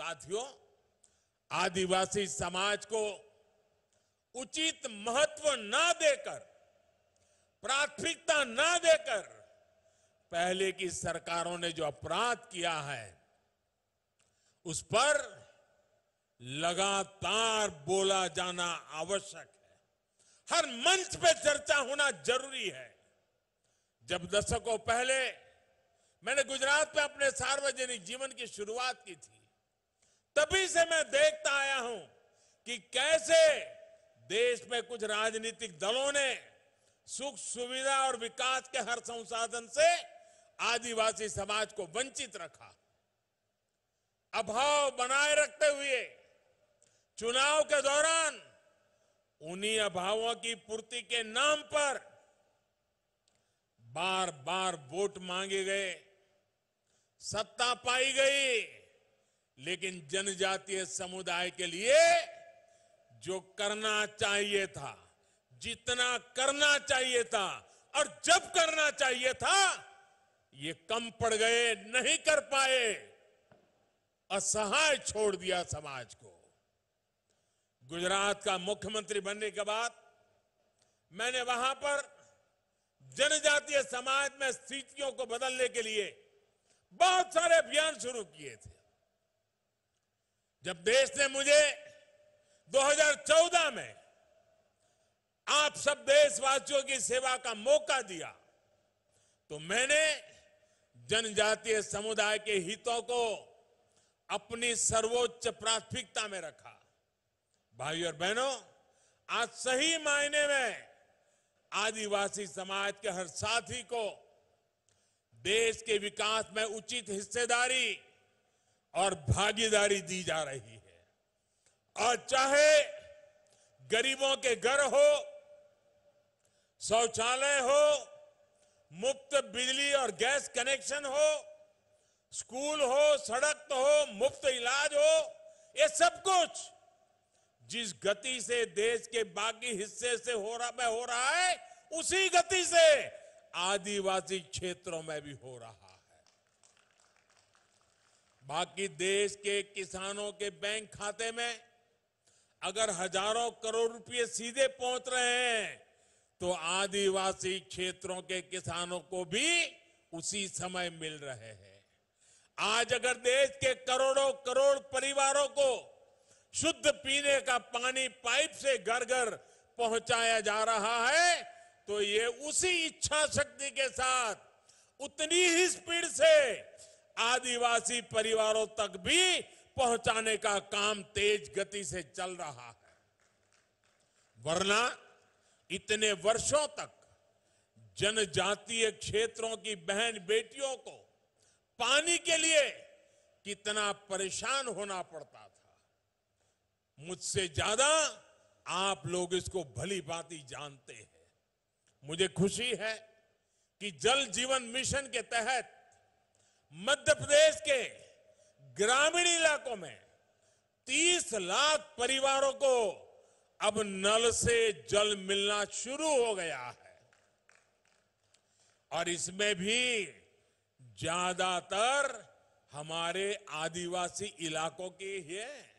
साथियों आदिवासी समाज को उचित महत्व ना देकर प्राथमिकता ना देकर पहले की सरकारों ने जो अपराध किया है उस पर लगातार बोला जाना आवश्यक है हर मंच पे चर्चा होना जरूरी है जब दशकों पहले मैंने गुजरात में अपने सार्वजनिक जीवन की शुरुआत की थी तभी से मैं देखता आया हूं कि कैसे देश में कुछ राजनीतिक दलों ने सुख सुविधा और विकास के हर संसाधन से आदिवासी समाज को वंचित रखा अभाव बनाए रखते हुए चुनाव के दौरान उन्हीं अभावों की पूर्ति के नाम पर बार बार वोट मांगे गए सत्ता पाई गई लेकिन जनजातीय समुदाय के लिए जो करना चाहिए था जितना करना चाहिए था और जब करना चाहिए था ये कम पड़ गए नहीं कर पाए असहाय छोड़ दिया समाज को गुजरात का मुख्यमंत्री बनने के बाद मैंने वहां पर जनजातीय समाज में स्थितियों को बदलने के लिए बहुत सारे अभियान शुरू किए थे जब देश ने मुझे 2014 में आप सब देशवासियों की सेवा का मौका दिया तो मैंने जनजातीय समुदाय के हितों को अपनी सर्वोच्च प्राथमिकता में रखा भाई और बहनों आज सही मायने में आदिवासी समाज के हर साथी को देश के विकास में उचित हिस्सेदारी और भागीदारी दी जा रही है और चाहे गरीबों के घर हो शौचालय हो मुफ्त बिजली और गैस कनेक्शन हो स्कूल हो सड़क तो हो मुफ्त इलाज हो ये सब कुछ जिस गति से देश के बाकी हिस्से से हो रहा में हो रहा है उसी गति से आदिवासी क्षेत्रों में भी हो रहा है बाकी देश के किसानों के बैंक खाते में अगर हजारों करोड़ रुपए सीधे पहुंच रहे हैं तो आदिवासी क्षेत्रों के किसानों को भी उसी समय मिल रहे हैं आज अगर देश के करोड़ों करोड़ परिवारों को शुद्ध पीने का पानी पाइप से घर घर पहुंचाया जा रहा है तो ये उसी इच्छा शक्ति के साथ उतनी ही स्पीड से आदिवासी परिवारों तक भी पहुंचाने का काम तेज गति से चल रहा है वरना इतने वर्षों तक जनजातीय क्षेत्रों की बहन बेटियों को पानी के लिए कितना परेशान होना पड़ता था मुझसे ज्यादा आप लोग इसको भली भांति जानते हैं मुझे खुशी है कि जल जीवन मिशन के तहत मध्य प्रदेश के ग्रामीण इलाकों में 30 लाख परिवारों को अब नल से जल मिलना शुरू हो गया है और इसमें भी ज्यादातर हमारे आदिवासी इलाकों की है